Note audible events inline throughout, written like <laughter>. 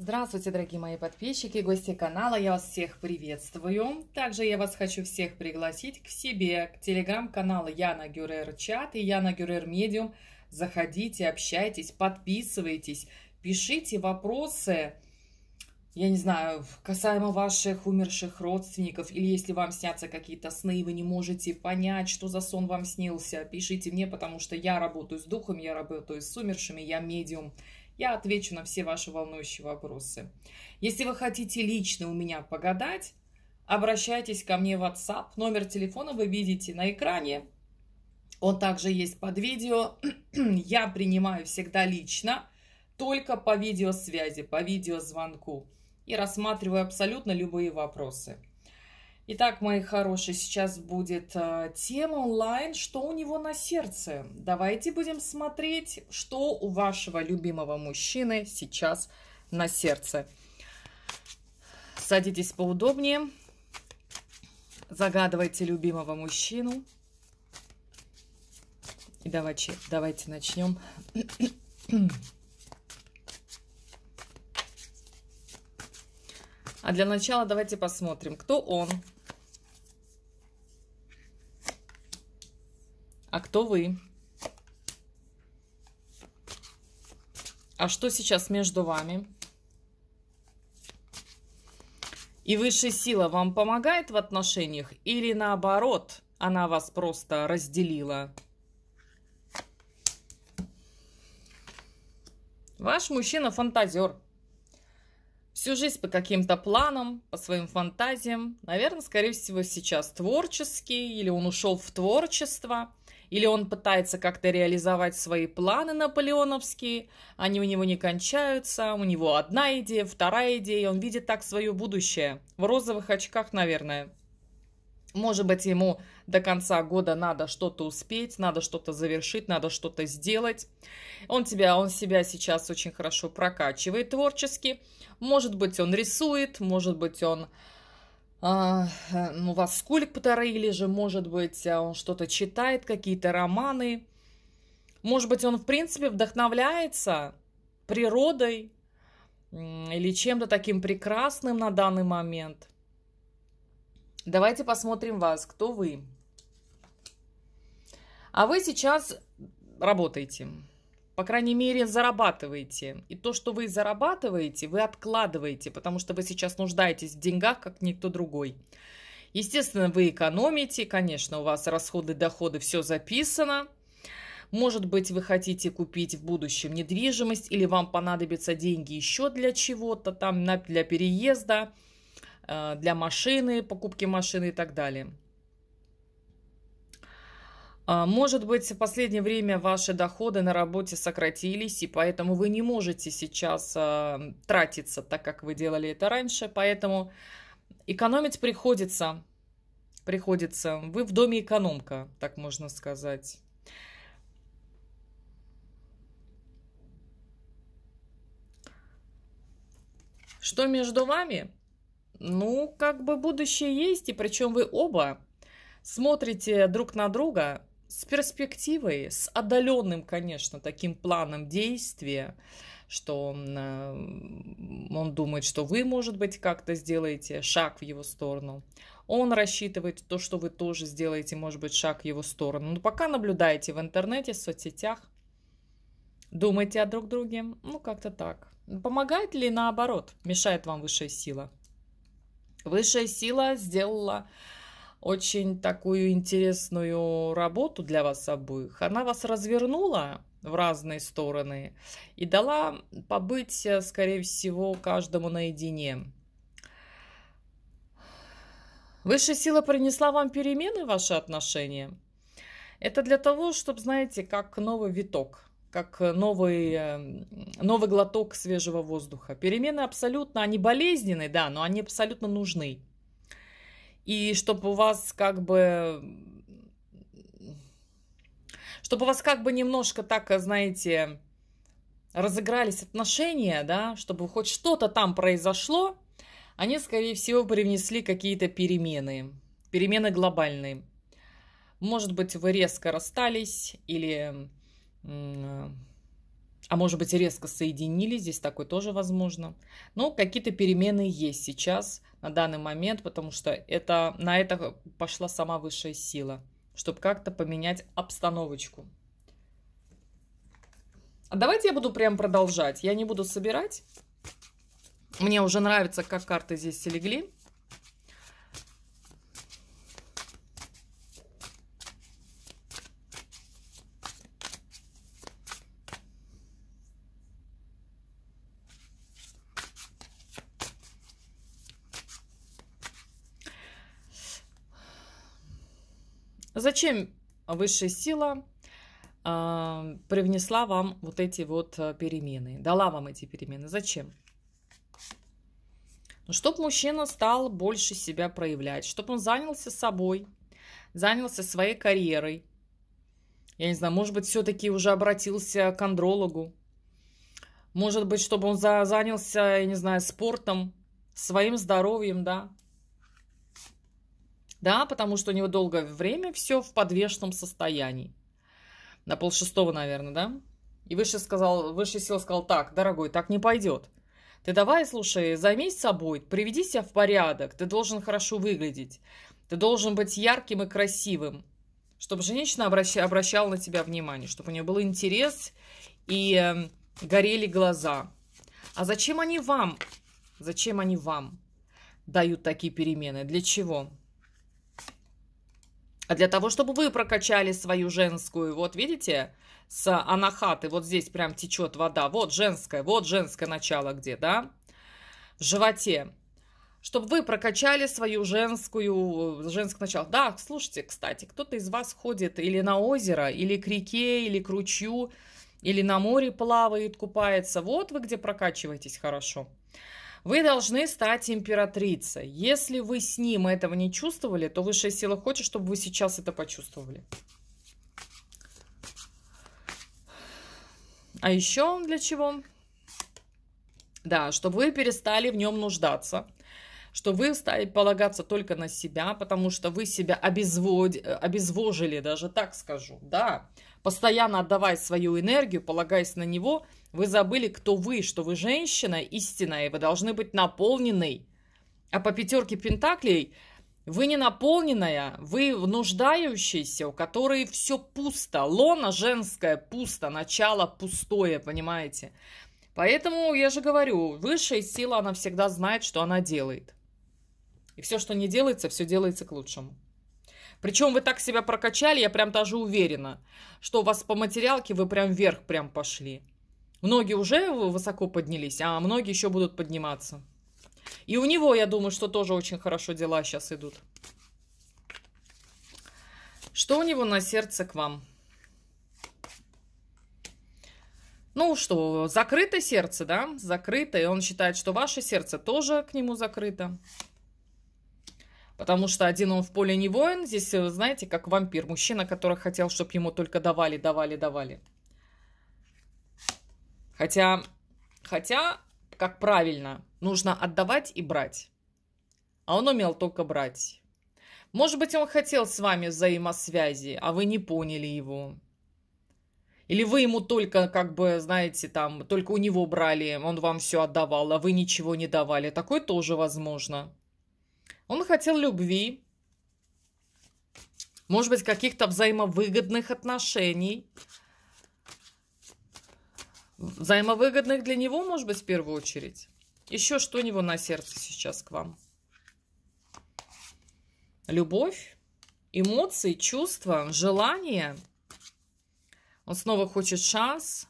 Здравствуйте, дорогие мои подписчики и гости канала. Я вас всех приветствую. Также я вас хочу всех пригласить к себе, к телеграм-каналу Яна Гюрер Чат и Яна Гюрер Медиум. Заходите, общайтесь, подписывайтесь, пишите вопросы, я не знаю, касаемо ваших умерших родственников, или если вам снятся какие-то сны, и вы не можете понять, что за сон вам снился, пишите мне, потому что я работаю с духом, я работаю с умершими, я медиум. Я отвечу на все ваши волнующие вопросы. Если вы хотите лично у меня погадать, обращайтесь ко мне в WhatsApp. Номер телефона вы видите на экране. Он также есть под видео. <clears throat> Я принимаю всегда лично, только по видеосвязи, по видеозвонку. И рассматриваю абсолютно любые вопросы. Итак, мои хорошие, сейчас будет э, тема онлайн, что у него на сердце. Давайте будем смотреть, что у вашего любимого мужчины сейчас на сердце. Садитесь поудобнее, загадывайте любимого мужчину. И давайте, давайте начнем. А для начала давайте посмотрим, кто он, кто вы? А что сейчас между вами? И высшая сила вам помогает в отношениях или наоборот, она вас просто разделила? Ваш мужчина фантазер. Всю жизнь по каким-то планам, по своим фантазиям. Наверное, скорее всего, сейчас творческий или он ушел в творчество. Или он пытается как-то реализовать свои планы наполеоновские, они у него не кончаются, у него одна идея, вторая идея, он видит так свое будущее. В розовых очках, наверное. Может быть, ему до конца года надо что-то успеть, надо что-то завершить, надо что-то сделать. Он, тебя, он себя сейчас очень хорошо прокачивает творчески. Может быть, он рисует, может быть, он а, э, у ну, вас сколик или же, может быть, а он что-то читает, какие-то романы. Может быть, он, в принципе, вдохновляется природой или чем-то таким прекрасным на данный момент. Давайте посмотрим вас, кто вы. А вы сейчас работаете по крайней мере, зарабатываете. И то, что вы зарабатываете, вы откладываете, потому что вы сейчас нуждаетесь в деньгах, как никто другой. Естественно, вы экономите, конечно, у вас расходы, доходы, все записано. Может быть, вы хотите купить в будущем недвижимость, или вам понадобятся деньги еще для чего-то, там, для переезда, э, для машины, покупки машины и так далее. А, может быть, в последнее время ваши доходы на работе сократились, и поэтому вы не можете сейчас а, тратиться так, как вы делали это раньше, поэтому экономить приходится. Приходится. Вы в доме экономка, так можно сказать. Что между вами? Ну, как бы будущее есть, и причем вы оба смотрите друг на друга, с перспективой, с отдаленным, конечно, таким планом действия, что он, э, он думает, что вы, может быть, как-то сделаете шаг в его сторону. Он рассчитывает то, что вы тоже сделаете, может быть, шаг в его сторону. Но ну, пока наблюдаете в интернете, в соцсетях, думайте о друг друге, ну, как-то так. Помогает ли наоборот, мешает вам высшая сила? Высшая сила сделала очень такую интересную работу для вас обоих. Она вас развернула в разные стороны и дала побыть, э, скорее всего, каждому наедине. Высшая сила принесла вам перемены в ваши отношения. Это для того, чтобы, знаете, как новый виток – как новый, э, новый глоток свежего воздуха. Перемены абсолютно, они болезненные, да, но они абсолютно нужны и чтобы у вас как бы чтобы у вас как бы немножко так, э, знаете, разыгрались отношения, да, чтобы хоть что-то там произошло, они, скорее всего, привнесли какие-то перемены, перемены глобальные. Может быть, вы резко расстались или а может быть резко соединили, здесь такое тоже возможно. Но какие-то перемены есть сейчас, на данный момент, потому что это, на это пошла сама высшая сила, чтобы как-то поменять обстановочку. А давайте я буду прям продолжать. Я не буду собирать. Мне уже нравится, как карты здесь легли. А зачем высшая сила э, привнесла вам вот эти вот э, перемены, дала вам эти перемены? Зачем? Ну, чтобы мужчина стал больше себя проявлять, чтобы он занялся собой, занялся своей карьерой. Я не знаю, может быть, все-таки уже обратился к андрологу. Может быть, чтобы он за занялся, я не знаю, спортом, своим здоровьем, да, да, потому что у него долгое время все в подвешенном состоянии. На полшестого, наверное, да? И выше сказал, выше сил сказал, так, дорогой, так не пойдет. Ты давай, слушай, займись собой, приведи себя в порядок, ты должен хорошо выглядеть, ты должен быть ярким и красивым, чтобы женщина обращала, обращала на тебя внимание, чтобы у нее был интерес и эм, горели глаза. А зачем они вам? Зачем они вам дают такие перемены? Для чего? А для того, чтобы вы прокачали свою женскую, вот видите, с анахаты, вот здесь прям течет вода, вот женская, вот женское начало где, да, в животе. Чтобы вы прокачали свою женскую, э, женское начало. Да, слушайте, кстати, кто-то из вас ходит или на озеро, или к реке, или к ручью, или на море плавает, купается. Вот вы где прокачиваетесь хорошо. Вы должны стать императрицей. Если вы с ним этого не чувствовали, то высшая сила хочет, чтобы вы сейчас это почувствовали. А еще для чего? Да, чтобы вы перестали в нем нуждаться что вы стали полагаться только на себя, потому что вы себя обезвод... обезвожили, даже так скажу, да. Постоянно отдавая свою энергию, полагаясь на него, вы забыли, кто вы, что вы женщина истинная, и вы должны быть наполненной. А по пятерке пентаклей вы не наполненная, вы нуждающаяся, у которой все пусто. Лона женская пусто, начало пустое, понимаете? Поэтому я же говорю, высшая сила, она всегда знает, что она делает. И все, что не делается, все делается к лучшему. Причем вы так себя прокачали, я прям даже уверена, что у вас по материалке вы прям вверх прям пошли. Многие уже высоко поднялись, а многие еще будут подниматься. И у него, я думаю, что тоже очень хорошо дела сейчас идут. Что у него на сердце к вам? Ну что, закрыто сердце, да? Закрыто, и он считает, что ваше сердце тоже к нему закрыто. Потому что один он в поле не воин, здесь, э, знаете, как вампир, мужчина, который хотел, чтобы ему только давали, давали, давали. Хотя, хотя, как правильно, нужно отдавать и брать. А он умел только брать. Может быть, он хотел с вами взаимосвязи, а вы не поняли его. Или вы ему только, как бы, знаете, там, только у него брали, он вам все отдавал, а вы ничего не давали. Такое тоже возможно. Он хотел любви, может быть, каких-то взаимовыгодных отношений. Взаимовыгодных для него, может быть, в первую очередь. Еще что у него на сердце сейчас к вам? Любовь, эмоции, чувства, желания. Он снова хочет шанс,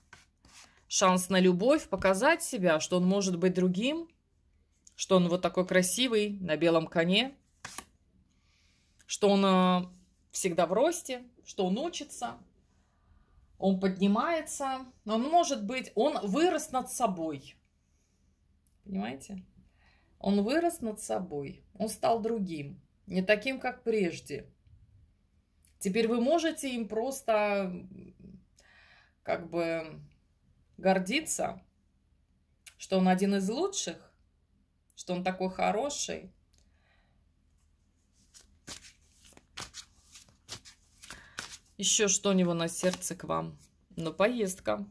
шанс на любовь, показать себя, что он может быть другим, что он вот такой красивый на белом коне, что он э, всегда в росте, что он учится, он поднимается, он может быть, он вырос над собой. Понимаете? Он вырос над собой, он стал другим, не таким, как прежде. Теперь вы можете им просто как бы гордиться, что он один из лучших, что он такой хороший. Еще что у него на сердце к вам? Но ну, поездка.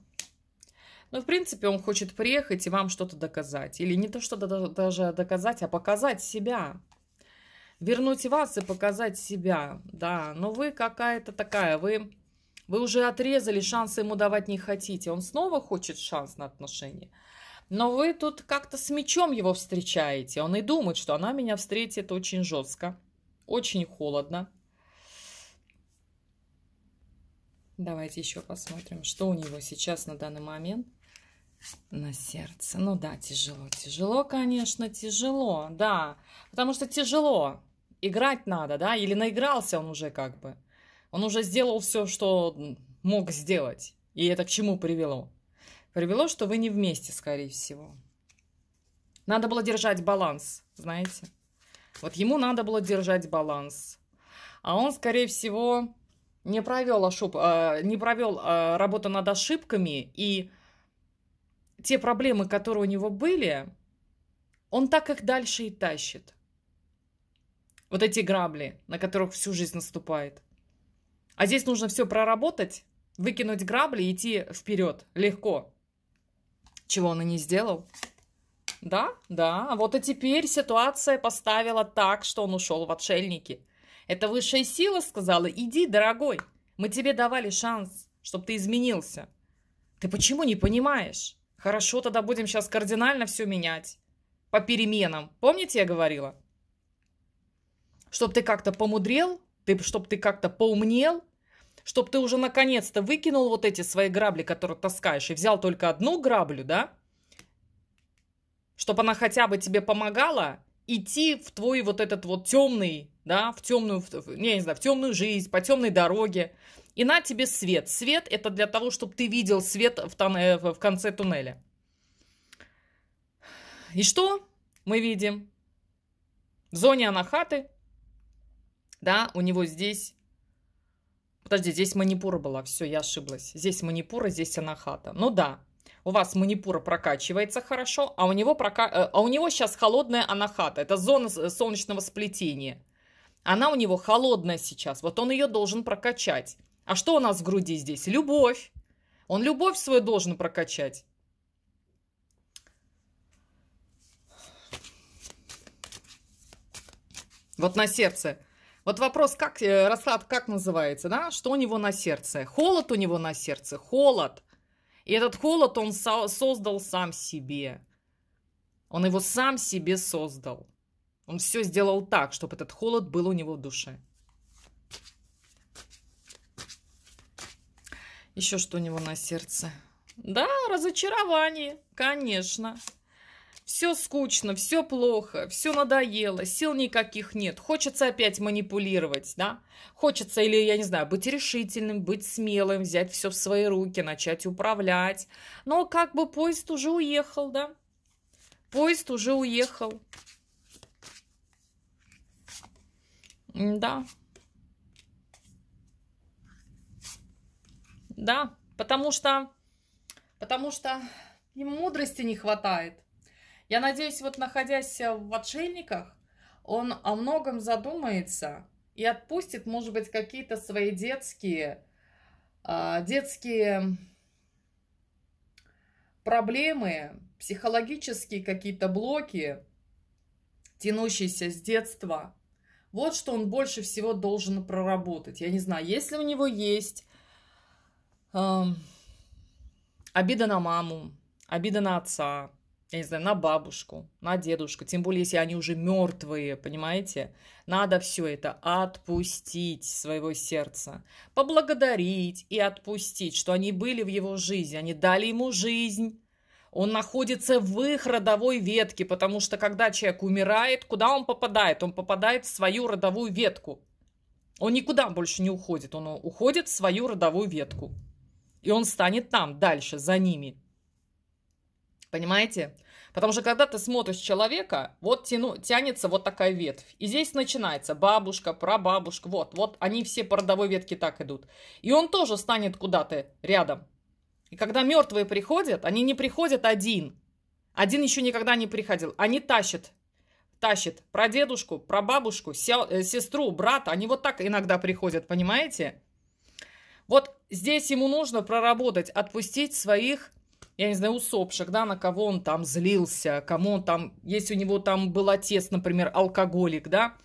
Ну, в принципе, он хочет приехать и вам что-то доказать. Или не то, что даже доказать, а показать себя. Вернуть вас и показать себя, да. Но ну вы какая-то такая, вы, вы уже отрезали, шансы ему давать не хотите. Он снова хочет шанс на отношения. Но вы тут как-то с мечом его встречаете. Он и думает, что она меня встретит очень жестко, очень холодно. Давайте еще посмотрим, что у него сейчас на данный момент на сердце. Ну да, тяжело, тяжело, конечно, тяжело, да. Потому что тяжело. Играть надо, да? Или наигрался он уже как бы. Он уже сделал все, что мог сделать. И это к чему привело? привело, что вы не вместе, скорее всего. Надо было держать баланс, знаете. Вот ему надо было держать баланс. А он, скорее всего, не провел, ошиб... э, не провел э, работу над ошибками. И те проблемы, которые у него были, он так их дальше и тащит. Вот эти грабли, на которых всю жизнь наступает. А здесь нужно все проработать, выкинуть грабли и идти вперед легко чего он и не сделал. Да, да. Вот и теперь ситуация поставила так, что он ушел в отшельники. Это высшая сила сказала, иди, дорогой, мы тебе давали шанс, чтобы ты изменился. Ты почему не понимаешь? Хорошо, тогда будем сейчас кардинально все менять. По переменам. Помните, я говорила? Чтоб ты как-то помудрел, ты, чтоб ты как-то поумнел, чтобы ты уже наконец-то выкинул вот эти свои грабли, которые таскаешь, и взял только одну граблю, да? Чтобы она хотя бы тебе помогала идти в твой вот этот вот темный, да, в темную, в, не, не знаю, в темную жизнь, по темной дороге. И на тебе свет. Свет это для того, чтобы ты видел свет э, в, в конце туннеля. И что мы видим? В зоне анахаты, да, у него здесь Подожди, здесь манипура была. Все, я ошиблась. Здесь манипура, здесь анахата. Ну да, у вас манипура прокачивается хорошо, а у него, прока... Э, а у него сейчас холодная анахата. Это зона солнечного сплетения. Она у него холодная сейчас. Вот он ее должен прокачать. А что у нас в груди здесь? Любовь. Он любовь свою должен прокачать. Вот на сердце вот вопрос, как э, расклад как называется, да? Что у него на сердце? Холод у него на сердце, холод. И этот холод он со создал сам себе. Он его сам себе создал. Он все сделал так, чтобы этот холод был у него в душе. Еще что у него на сердце? Да, разочарование, конечно. Все скучно, все плохо, все надоело, сил никаких нет. Хочется опять манипулировать, да? Хочется или, я не знаю, быть решительным, быть смелым, взять все в свои руки, начать управлять. Но как бы поезд уже уехал, да? Поезд уже уехал. Да. Да, потому что... Потому что ему мудрости не хватает. Я надеюсь, вот находясь в отшельниках, он о многом задумается и отпустит, может быть, какие-то свои детские, а, детские проблемы, психологические какие-то блоки, тянущиеся с детства. Вот что он больше всего должен проработать. Я не знаю, если у него есть э, обида на маму, обида на отца, я не знаю, на бабушку, на дедушку, тем более, если они уже мертвые, понимаете? Надо все это отпустить своего сердца, поблагодарить и отпустить, что они были в его жизни, они дали ему жизнь, он находится в их родовой ветке, потому что когда человек умирает, куда он попадает? Он попадает в свою родовую ветку. Он никуда больше не уходит, он уходит в свою родовую ветку. И он станет там дальше, за ними. Понимаете? Потому что когда ты смотришь человека, вот тяну, тянется вот такая ветвь. И здесь начинается бабушка, прабабушка, вот, вот они все по родовой ветке так идут. И он тоже станет куда-то рядом. И когда мертвые приходят, они не приходят один. Один еще никогда не приходил. Они тащат, тащат прадедушку, прабабушку, се, э, сестру, брата. Они вот так иногда приходят, понимаете? Вот здесь ему нужно проработать, отпустить своих я не знаю, усопших, да, на кого он там злился, кому он там, если у него там был отец, например, алкоголик, да,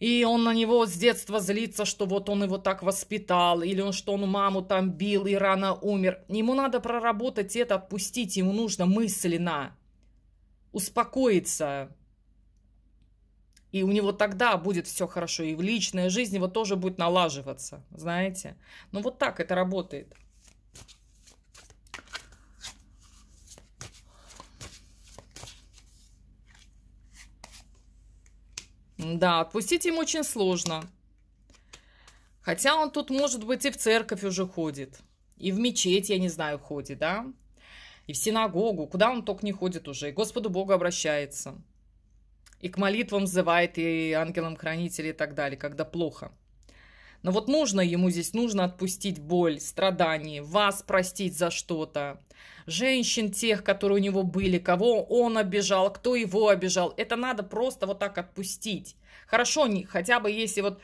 и он на него с детства злится, что вот он его так воспитал, или он, что он маму там бил и рано умер. Ему надо проработать это, отпустить, ему нужно мысленно успокоиться. И у него тогда будет все хорошо, и в личной жизни его тоже будет налаживаться, знаете. Ну вот так это работает. Да, отпустить им очень сложно. Хотя он тут, может быть, и в церковь уже ходит. И в мечеть, я не знаю, ходит, да? И в синагогу, куда он только не ходит уже. И Господу Богу обращается. И к молитвам взывает, и ангелам-хранителям и так далее, когда плохо. Но вот нужно ему здесь, нужно отпустить боль, страдания, вас простить за что-то. Женщин тех, которые у него были, кого он обижал, кто его обижал. Это надо просто вот так отпустить. Хорошо, не, хотя бы если вот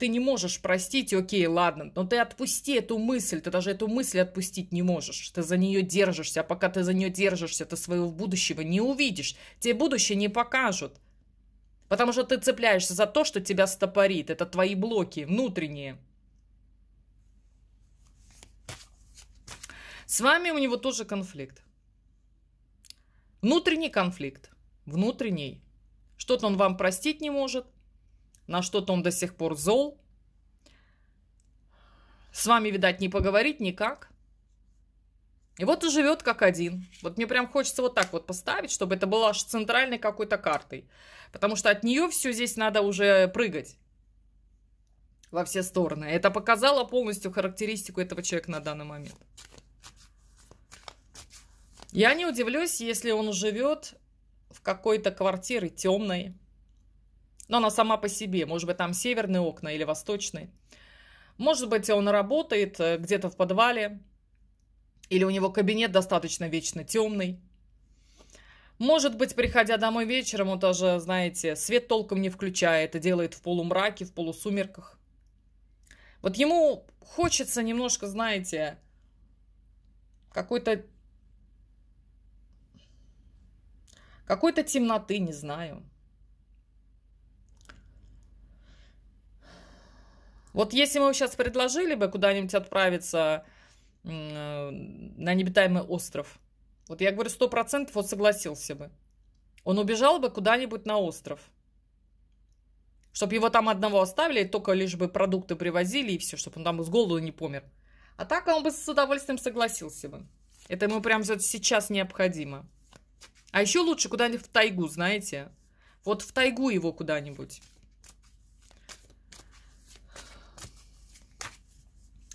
ты не можешь простить, окей, ладно, но ты отпусти эту мысль, ты даже эту мысль отпустить не можешь, ты за нее держишься, а пока ты за нее держишься, ты своего будущего не увидишь, тебе будущее не покажут. Потому что ты цепляешься за то, что тебя стопорит. Это твои блоки внутренние. С вами у него тоже конфликт. Внутренний конфликт. Внутренний. Что-то он вам простить не может. На что-то он до сих пор зол. С вами, видать, не поговорить никак. И вот он живет как один. Вот мне прям хочется вот так вот поставить, чтобы это было аж центральной какой-то картой. Потому что от нее все здесь надо уже прыгать во все стороны. Это показало полностью характеристику этого человека на данный момент. Я не удивлюсь, если он живет в какой-то квартире темной. Но она сама по себе. Может быть, там северные окна или восточные. Может быть, он работает э, где-то в подвале. Или у него кабинет достаточно вечно темный. Может быть, приходя домой вечером, он тоже, знаете, свет толком не включает и делает в полумраке, в полусумерках. Вот ему хочется немножко, знаете, какой-то... Какой-то темноты, не знаю. Вот если мы сейчас предложили бы куда-нибудь отправиться Э, на небитаемый остров. Вот я говорю, сто процентов он согласился бы. Он убежал бы куда-нибудь на остров. Чтобы его там одного оставили, только лишь бы продукты привозили и все, чтобы он там с голоду не помер. А так он бы с удовольствием согласился бы. Это ему прям сейчас необходимо. А еще лучше куда-нибудь в тайгу, знаете. Вот в тайгу его куда-нибудь.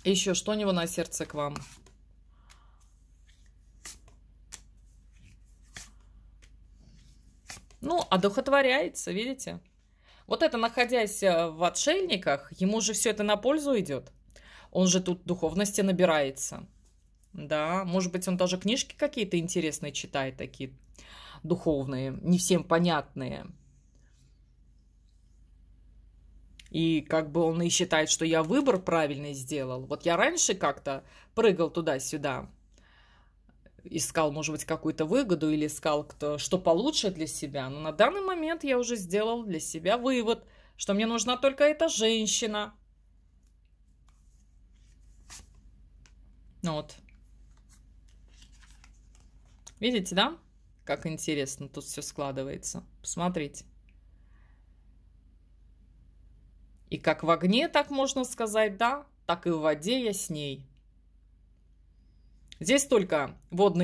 Еще что у него на сердце к вам? Ну, одухотворяется, видите? Вот это, находясь э, в отшельниках, ему же все это на пользу идет. Он же тут духовности набирается. Да, может быть, он даже книжки какие-то интересные читает, такие духовные, не всем понятные. И как бы он и считает, что я выбор правильный сделал. Вот я раньше как-то прыгал туда-сюда, искал, может быть, какую-то выгоду или искал, кто, что получше для себя. Но на данный момент я уже сделал для себя вывод, что мне нужна только эта женщина. Ну вот. Видите, да? Как интересно тут все складывается. Посмотрите. И как в огне, так можно сказать, да, так и в воде я с ней. Здесь только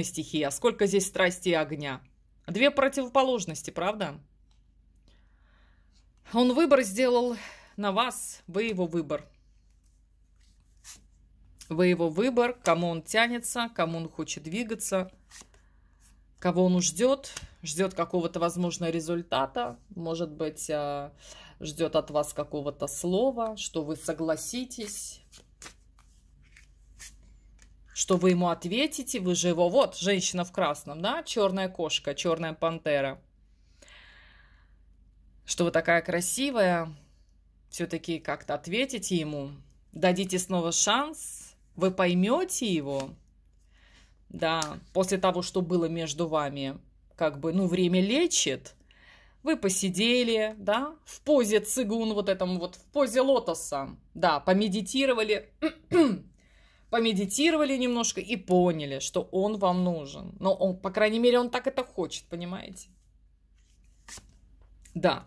стихии, а сколько здесь страсти и огня. Две противоположности, правда? Он выбор сделал на вас, вы его выбор. Вы его выбор, кому он тянется, кому он хочет двигаться, кого он ждет, ждет какого-то, возможно, результата, может быть, а, ждет от вас какого-то слова, что вы согласитесь, что вы ему ответите, вы же его... Вот, женщина в красном, да, черная кошка, черная пантера. Что вы такая красивая, все-таки как-то ответите ему, дадите снова шанс, вы поймете его, да, после того, что было между вами, как бы, ну, время лечит – вы посидели, да, в позе цигун, вот этом вот, в позе лотоса, да, помедитировали, <clears throat> помедитировали немножко и поняли, что он вам нужен. Но он, по крайней мере, он так это хочет, понимаете? Да,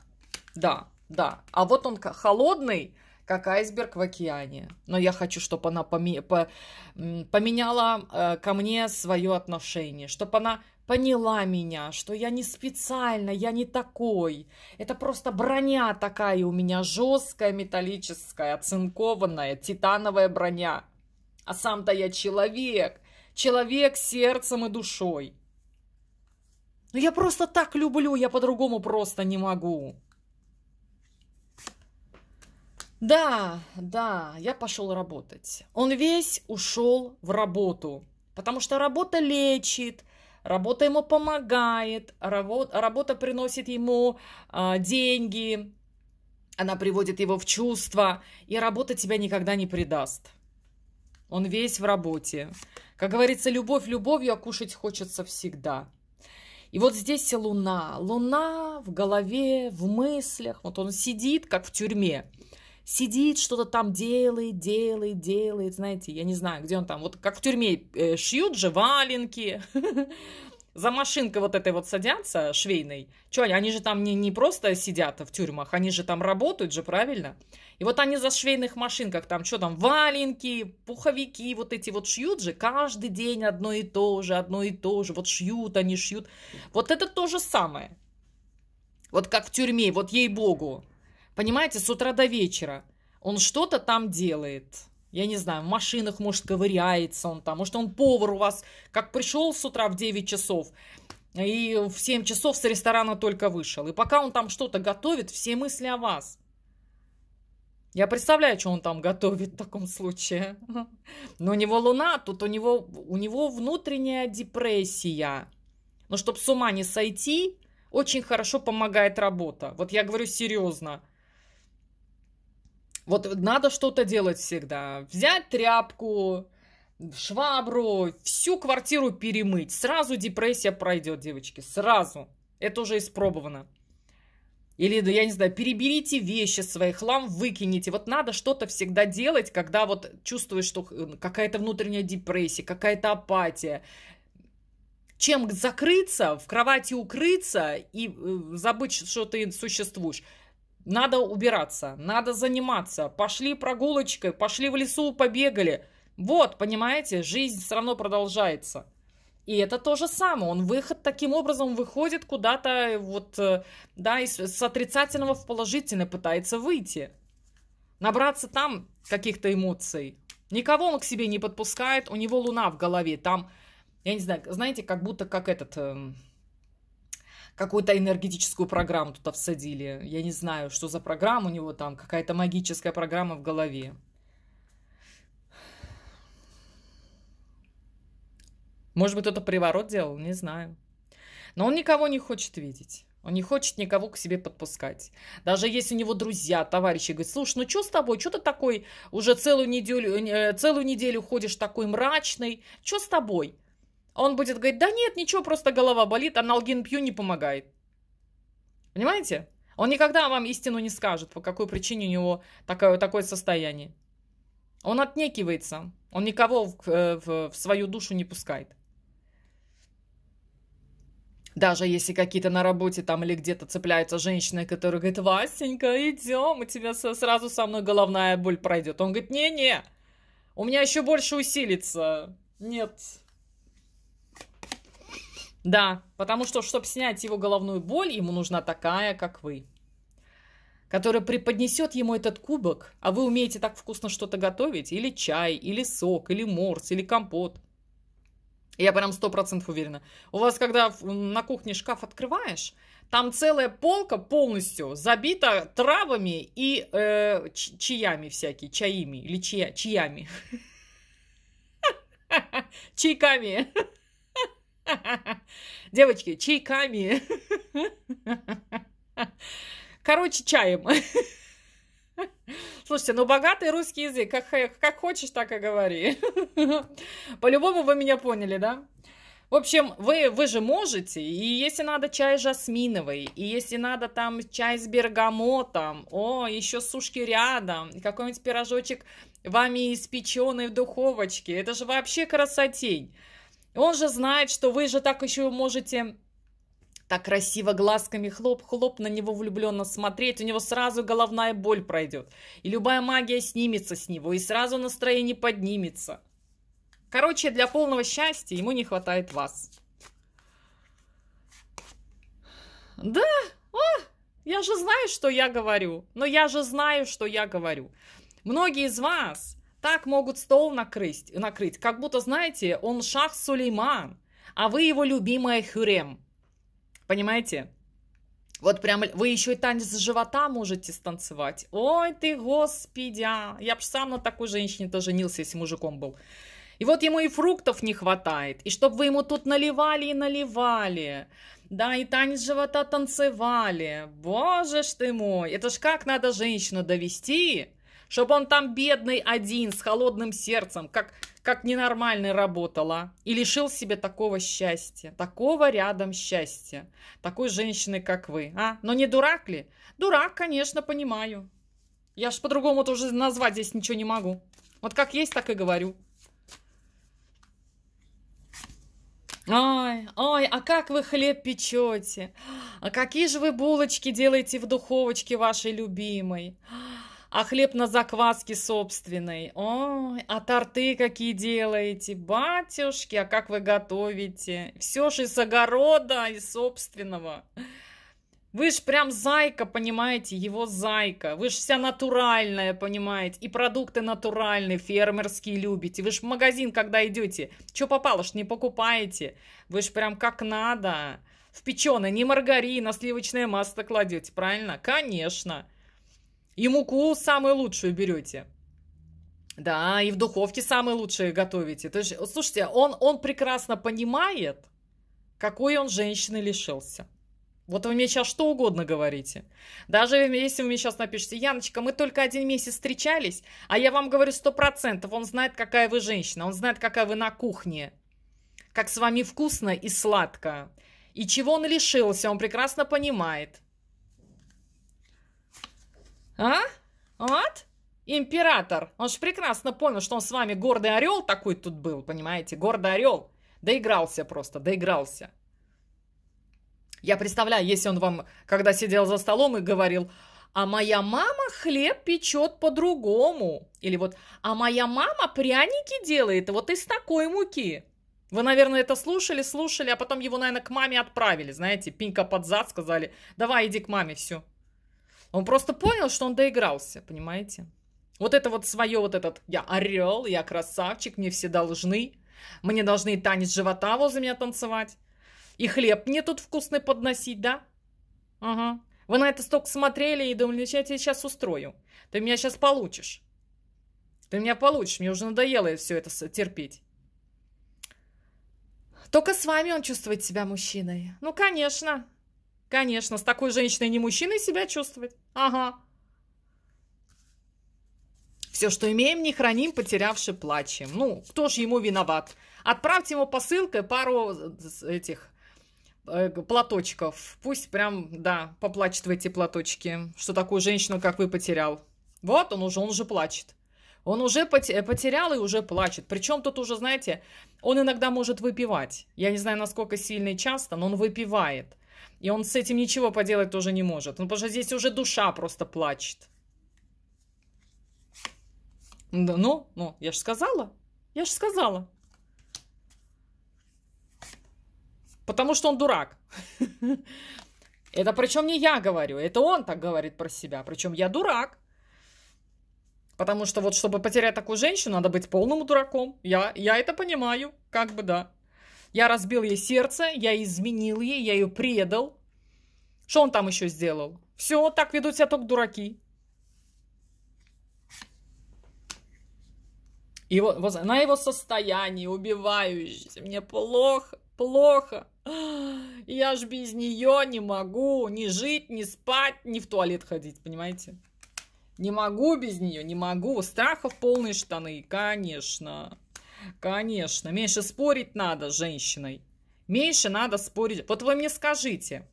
да, да. А вот он холодный, как айсберг в океане. Но я хочу, чтобы она поме по поменяла э, ко мне свое отношение, чтобы она поняла меня, что я не специально, я не такой. Это просто броня такая у меня, жесткая, металлическая, оцинкованная, титановая броня. А сам-то я человек, человек сердцем и душой. Но ну, я просто так люблю, я по-другому просто не могу. Да, да, я пошел работать. Он весь ушел в работу, потому что работа лечит – работа ему помогает, работа приносит ему а, деньги, она приводит его в чувство, и работа тебя никогда не предаст. Он весь в работе. Как говорится, любовь любовью, а кушать хочется всегда. И вот здесь луна. Луна в голове, в мыслях. Вот он сидит, как в тюрьме сидит, что-то там делает, делает, делает, знаете, я не знаю, где он там, вот как в тюрьме э, шьют же валенки, <laughs> за машинкой вот этой вот садятся, швейной, что они, они же там не, не просто сидят в тюрьмах, они же там работают же, правильно? И вот они за швейных машинках, там что там, валенки, пуховики, вот эти вот шьют же, каждый день одно и то же, одно и то же, вот шьют они, шьют. Вот это то же самое. Вот как в тюрьме, вот ей-богу, Понимаете, с утра до вечера он что-то там делает. Я не знаю, в машинах, может, ковыряется он там. Может, он повар у вас, как пришел с утра в 9 часов, и в 7 часов с ресторана только вышел. И пока он там что-то готовит, все мысли о вас. Я представляю, что он там готовит в таком случае. Но у него луна, тут у него, у него внутренняя депрессия. Но чтобы с ума не сойти, очень хорошо помогает работа. Вот я говорю серьезно. Вот надо что-то делать всегда. Взять тряпку, швабру, всю квартиру перемыть. Сразу депрессия пройдет, девочки, сразу. Это уже испробовано. Или, да, я не знаю, переберите вещи свои, хлам выкините. Вот надо что-то всегда делать, когда вот чувствуешь, что какая-то внутренняя депрессия, какая-то апатия. Чем закрыться, в кровати укрыться и э, забыть, что ты существуешь. Надо убираться, надо заниматься. Пошли прогулочкой, пошли в лесу, побегали. Вот, понимаете, жизнь все равно продолжается. И это то же самое. Он выход таким образом выходит куда-то э, вот, э, да, из, с отрицательного в положительное пытается выйти. Набраться там каких-то эмоций. Никого он к себе не подпускает, у него луна в голове. Там, я не знаю, знаете, как будто как этот эм, какую-то энергетическую программу туда всадили. Я не знаю, что за программа у него там, какая-то магическая программа в голове. Может быть, кто-то приворот делал, не знаю. Но он никого не хочет видеть. Он не хочет никого к себе подпускать. Даже есть у него друзья, товарищи говорят, слушай, ну что с тобой, что ты такой уже целую неделю, э, целую неделю ходишь такой мрачный, что с тобой? Он будет говорить, да нет, ничего, просто голова болит, аналгин пью, не помогает. Понимаете? Он никогда вам истину не скажет, по какой причине у него такое, такое состояние. Он отнекивается. Он никого в, э, в, в свою душу не пускает. Даже если какие-то на работе там или где-то цепляются женщины, которые говорят, Васенька, идем, у тебя сразу со мной головная боль пройдет. Он говорит, не-не, у меня еще больше усилится. Нет, да, потому что, чтобы снять его головную боль, ему нужна такая, как вы. Которая преподнесет ему этот кубок, а вы умеете так вкусно что-то готовить, или чай, или сок, или морс, или компот. Я прям сто процентов уверена. У вас, когда на кухне шкаф открываешь, там целая полка полностью забита травами и э, чаями всякие, чаями или чия, чаями. <laughs> Чайками. <laughs> Девочки, чайками. <laughs> Короче, чаем. <laughs> Слушайте, ну богатый русский язык, как, как хочешь, так и говори. По-любому вы меня поняли, да? В общем, вы, вы же можете, и если надо чай жасминовый, и если надо там чай с бергамотом, о, еще сушки рядом, какой-нибудь пирожочек вами испеченный в духовочке, это же вообще красотень. Он же знает, что вы же так еще можете так красиво глазками хлоп-хлоп на него влюбленно смотреть, у него сразу головная боль пройдет. И любая магия снимется с него, и сразу настроение поднимется. Короче, для полного счастья ему не хватает вас. Да, о, я же знаю, что я говорю. Но я же знаю, что я говорю. Многие из вас так могут стол накрыть, накрыть, как будто, знаете, он шах Сулейман, а вы его любимая Хюрем. Понимаете? Вот прям вы еще и танец с живота можете станцевать. Ой ты, господи, а! я бы сам на такой женщине тоже женился, если мужиком был. И вот ему и фруктов не хватает, и чтобы вы ему тут наливали и наливали, да, и танец живота танцевали. Боже ж ты мой, это ж как надо женщину довести, чтобы он там бедный один, с холодным сердцем, как, как ненормальный работала, и лишил себе такого счастья, такого рядом счастья, такой женщины, как вы, а? Но не дурак ли? Дурак, конечно, понимаю. Я ж по-другому тоже назвать здесь ничего не могу. Вот как есть, так и говорю. Ой, ой, а как вы хлеб печете? А какие же вы булочки делаете в духовочке вашей любимой? Ой, а хлеб на закваске собственной. Ой, а торты какие делаете, батюшки, а как вы готовите? Все же из огорода, из собственного. Вы ж прям зайка, понимаете, его зайка. Вы ж вся натуральная, понимаете. И продукты натуральные, фермерские любите. Вы ж в магазин, когда идете, что попало, ж не покупаете. Вы ж прям как надо. В печеное, не маргарин, а сливочное масло кладете, правильно? Конечно. И муку самую лучшую берете. Да, и в духовке самые лучшие готовите. То есть, слушайте, он, он прекрасно понимает, какой он женщины лишился. Вот вы мне сейчас что угодно говорите. Даже если вы мне сейчас напишите, Яночка, мы только один месяц встречались, а я вам говорю сто процентов, он знает, какая вы женщина, он знает, какая вы на кухне, как с вами вкусно и сладко. И чего он лишился, он прекрасно понимает. А? Вот? Император. Он же прекрасно понял, что он с вами гордый орел такой тут был, понимаете? Гордый орел. Доигрался просто, доигрался. Я представляю, если он вам, когда сидел за столом и говорил, а моя мама хлеб печет по-другому. Или вот, а моя мама пряники делает вот из такой муки. Вы, наверное, это слушали, слушали, а потом его, наверное, к маме отправили, знаете, пинка под зад сказали, давай иди к маме, все. Он просто понял, что он доигрался, понимаете? Вот это вот свое, вот этот «я орел», «я красавчик», «мне все должны», «мне должны танец живота возле меня танцевать», «и хлеб мне тут вкусный подносить», да? Ага. Вы на это столько смотрели и думали, я тебе сейчас устрою. Ты меня сейчас получишь. Ты меня получишь, мне уже надоело все это терпеть. Только с вами он чувствует себя мужчиной. Ну, конечно, Конечно, с такой женщиной не мужчиной себя чувствовать. Ага. Все, что имеем, не храним, потерявши плачем. Ну, кто же ему виноват? Отправьте ему посылкой пару э, этих э, платочков. Пусть прям, да, поплачет в эти платочки, что такую женщину, как вы, потерял. Вот он уже, он уже плачет. Он уже э, потерял и уже плачет. Причем тут уже, знаете, он иногда может выпивать. Я не знаю, насколько сильно и часто, но он выпивает. И он с этим ничего поделать тоже не может. Ну, потому что здесь уже душа просто плачет. Да, ну, ну, я же сказала. Я же сказала. Потому что он дурак. <laughs> Это причем не я говорю, это он так говорит про себя. Причем я дурак. Потому что вот, чтобы потерять такую женщину, надо быть полным дураком. Я, я это понимаю, как бы да. Я разбил ей сердце, я изменил ей, я ее предал. Что он там еще сделал? Все, так ведут себя только дураки. И вот, вот на его состоянии убивающееся, мне плохо, плохо. <gasps> Я ж без нее не могу ни жить, ни спать, ни в туалет ходить, понимаете? Не могу без нее, не могу. Страхов полные штаны, конечно. Конечно, меньше спорить надо с женщиной. Меньше надо спорить. Вот вы мне скажите,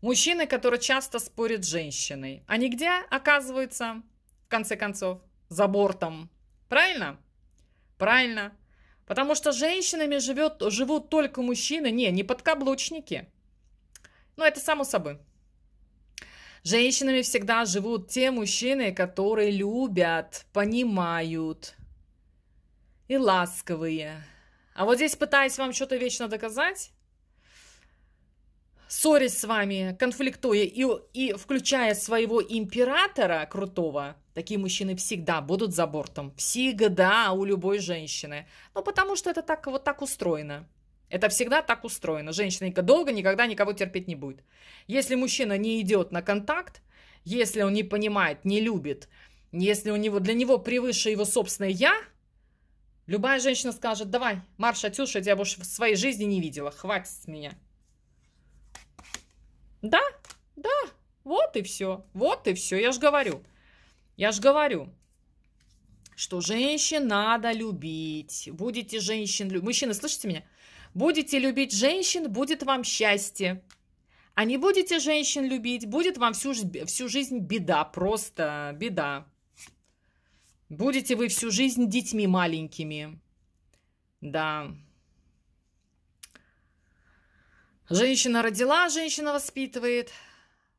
мужчины, которые часто спорят с женщиной, они где оказываются, в конце концов? За бортом. Правильно? Правильно. Потому что женщинами живет, живут только мужчины. Не, не подкаблучники. Ну, это само собой. Женщинами всегда живут те мужчины, которые любят, понимают, и ласковые. А вот здесь пытаюсь вам что-то вечно доказать, ссорясь с вами, конфликтуя и, и включая своего императора крутого, такие мужчины всегда будут за бортом. Всегда у любой женщины. Ну, потому что это так вот так устроено. Это всегда так устроено. Женщина долго никогда никого терпеть не будет. Если мужчина не идет на контакт, если он не понимает, не любит, если у него, для него превыше его собственное «я», Любая женщина скажет, давай, марш, Атюша, я тебя больше в своей жизни не видела, хватит с меня. Да, да, вот и все, вот и все, я же говорю. Я же говорю, что женщин надо любить. Будете женщин любить. Мужчины, слышите меня? Будете любить женщин, будет вам счастье. А не будете женщин любить, будет вам всю, всю жизнь беда, просто беда. Будете вы всю жизнь детьми маленькими. Да. Женщина родила, женщина воспитывает.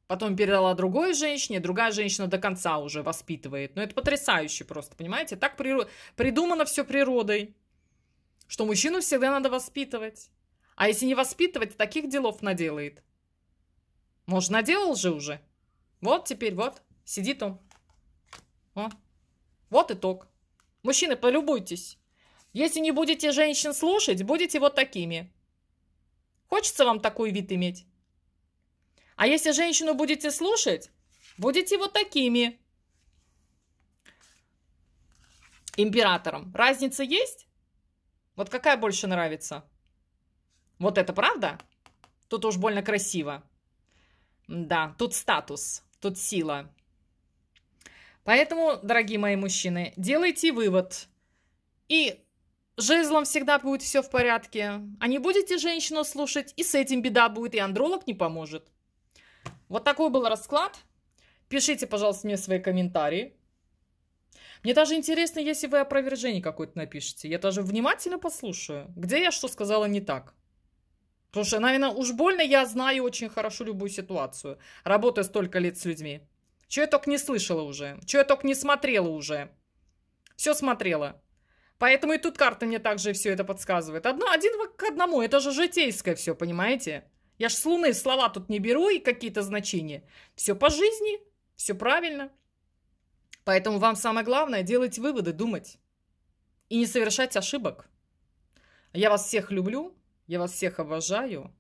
Потом передала другой женщине, другая женщина до конца уже воспитывает. Но ну, это потрясающе просто, понимаете? Так прир... придумано все природой, что мужчину всегда надо воспитывать. А если не воспитывать, таких делов наделает. Может, наделал же уже? Вот теперь, вот, сидит он. О, вот итог. Мужчины, полюбуйтесь. Если не будете женщин слушать, будете вот такими. Хочется вам такой вид иметь? А если женщину будете слушать, будете вот такими. Императором. Разница есть? Вот какая больше нравится? Вот это правда? Тут уж больно красиво. Да, тут статус, тут сила. Поэтому, дорогие мои мужчины, делайте вывод. И жезлом всегда будет все в порядке. А не будете женщину слушать, и с этим беда будет, и андролог не поможет. Вот такой был расклад. Пишите, пожалуйста, мне свои комментарии. Мне даже интересно, если вы опровержение какое-то напишете. Я даже внимательно послушаю, где я что сказала не так. Потому что, наверное, уж больно я знаю очень хорошо любую ситуацию. Работаю столько лет с людьми. Че я только не слышала уже. Че я только не смотрела уже. Все смотрела. Поэтому и тут карта мне также все это подсказывает. Одно, один к одному. Это же житейское все, понимаете? Я ж с луны слова тут не беру и какие-то значения. Все по жизни, все правильно. Поэтому вам самое главное делать выводы, думать. И не совершать ошибок. Я вас всех люблю, я вас всех обожаю.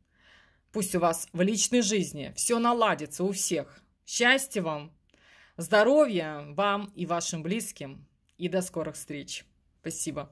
Пусть у вас в личной жизни все наладится у всех – Счастья вам, здоровья вам и вашим близким. И до скорых встреч. Спасибо.